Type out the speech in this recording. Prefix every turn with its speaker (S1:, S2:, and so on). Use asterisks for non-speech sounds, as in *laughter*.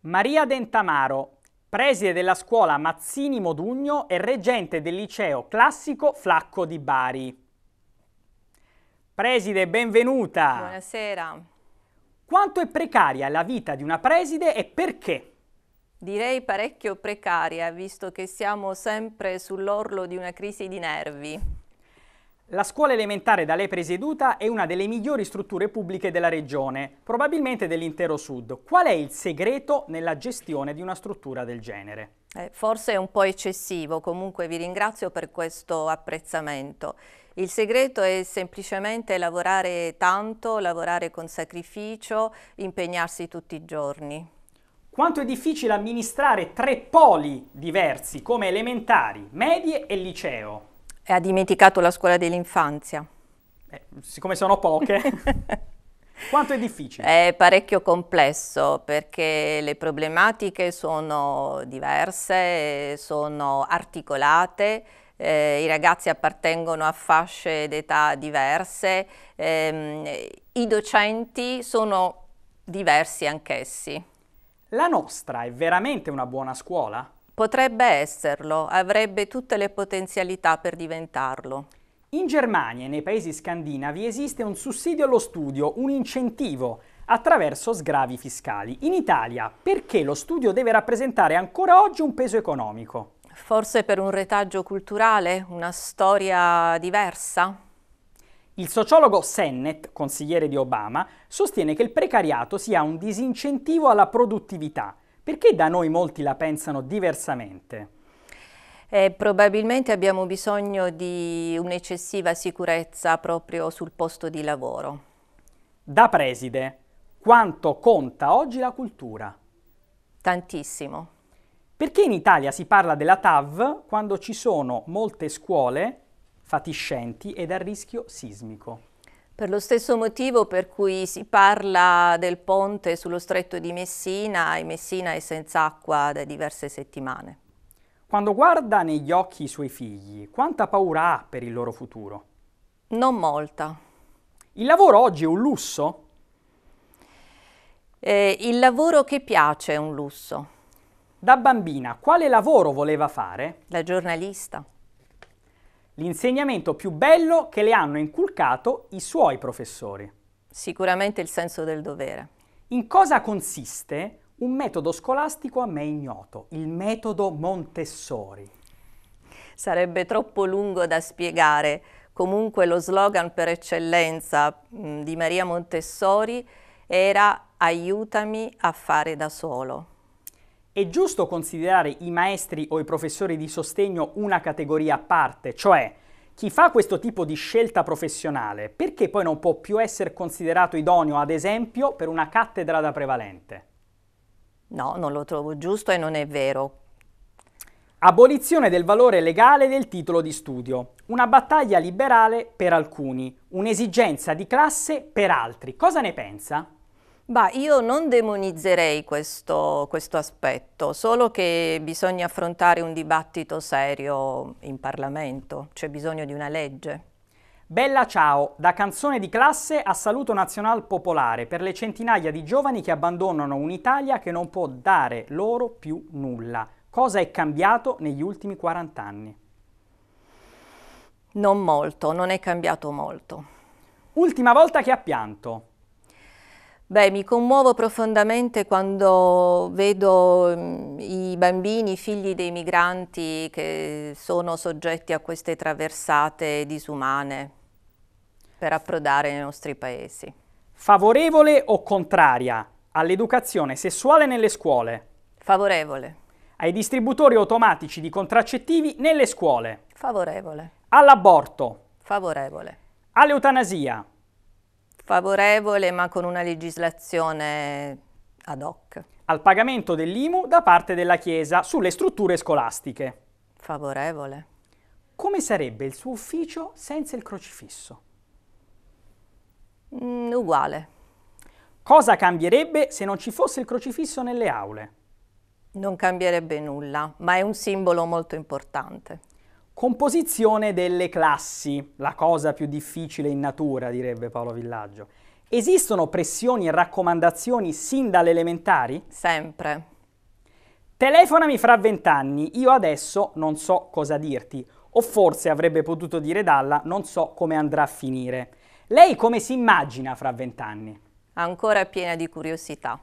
S1: Maria Dentamaro, preside della scuola Mazzini Modugno e reggente del liceo classico Flacco di Bari. Preside, benvenuta.
S2: Buonasera.
S1: Quanto è precaria la vita di una preside e perché?
S2: Direi parecchio precaria, visto che siamo sempre sull'orlo di una crisi di nervi.
S1: La scuola elementare da lei presieduta è una delle migliori strutture pubbliche della regione, probabilmente dell'intero sud. Qual è il segreto nella gestione di una struttura del genere?
S2: Eh, forse è un po' eccessivo, comunque vi ringrazio per questo apprezzamento. Il segreto è semplicemente lavorare tanto, lavorare con sacrificio, impegnarsi tutti i
S1: giorni. Quanto è difficile amministrare tre poli diversi come elementari, medie e liceo?
S2: E ha dimenticato la scuola dell'infanzia. Eh, siccome sono poche, *laughs* quanto è difficile? È parecchio complesso perché le problematiche sono diverse, sono articolate, eh, i ragazzi appartengono a fasce d'età diverse, ehm, i docenti sono diversi anch'essi. La nostra è veramente una buona scuola? Potrebbe esserlo, avrebbe tutte le potenzialità per diventarlo.
S1: In Germania e nei paesi scandinavi esiste un sussidio allo studio, un incentivo attraverso sgravi fiscali. In Italia perché lo studio deve rappresentare ancora oggi un peso economico? Forse
S2: per un retaggio culturale, una storia diversa?
S1: Il sociologo Sennett, consigliere di Obama, sostiene che il precariato sia un disincentivo alla produttività perché da noi molti la pensano diversamente?
S2: Eh, probabilmente abbiamo bisogno di un'eccessiva sicurezza proprio
S1: sul posto di lavoro. Da preside, quanto conta oggi la cultura? Tantissimo. Perché in Italia si parla della TAV quando ci sono molte scuole fatiscenti ed a rischio sismico?
S2: Per lo stesso motivo per cui si parla del ponte sullo stretto di Messina e Messina è senza acqua da diverse settimane.
S1: Quando guarda negli occhi i suoi figli, quanta paura ha per il loro futuro? Non molta. Il lavoro oggi è un lusso? Eh, il lavoro che piace è un lusso. Da bambina quale lavoro voleva fare? La giornalista l'insegnamento più bello che le hanno inculcato i suoi professori? Sicuramente il senso del dovere. In cosa consiste un metodo scolastico a me ignoto, il metodo Montessori?
S2: Sarebbe troppo lungo da spiegare, comunque lo slogan per eccellenza di Maria Montessori era aiutami a
S1: fare da solo. È giusto considerare i maestri o i professori di sostegno una categoria a parte, cioè chi fa questo tipo di scelta professionale, perché poi non può più essere considerato idoneo, ad esempio, per una cattedra da prevalente? No, non lo trovo giusto e non è vero. Abolizione del valore legale del titolo di studio. Una battaglia liberale per alcuni, un'esigenza di classe per altri. Cosa ne pensa?
S2: Bah, io non demonizzerei questo, questo, aspetto, solo che bisogna affrontare un dibattito
S1: serio in Parlamento, c'è bisogno di una legge. Bella ciao, da canzone di classe a saluto nazional popolare per le centinaia di giovani che abbandonano un'Italia che non può dare loro più nulla. Cosa è cambiato negli ultimi 40 anni? Non molto, non
S2: è cambiato molto. Ultima volta che ha
S1: pianto.
S2: Beh, mi commuovo profondamente quando vedo mm, i bambini, i figli dei migranti che sono soggetti a queste traversate disumane per
S1: approdare nei nostri paesi. Favorevole o contraria all'educazione sessuale nelle scuole? Favorevole. Ai distributori automatici di contraccettivi nelle scuole?
S2: Favorevole.
S1: All'aborto?
S2: Favorevole.
S1: All'eutanasia?
S2: favorevole ma con una legislazione ad
S1: hoc. Al pagamento dell'IMU da parte della Chiesa sulle strutture scolastiche. Favorevole. Come sarebbe il suo ufficio senza il crocifisso? Mm, uguale. Cosa cambierebbe se non ci fosse il
S2: crocifisso nelle aule? Non cambierebbe nulla, ma è un simbolo molto importante.
S1: Composizione delle classi, la cosa più difficile in natura, direbbe Paolo Villaggio. Esistono pressioni e raccomandazioni sin dalle elementari? Sempre. Telefonami fra vent'anni, io adesso non so cosa dirti, o forse avrebbe potuto dire Dalla, non so come andrà a finire. Lei come si immagina fra vent'anni? Ancora piena di curiosità.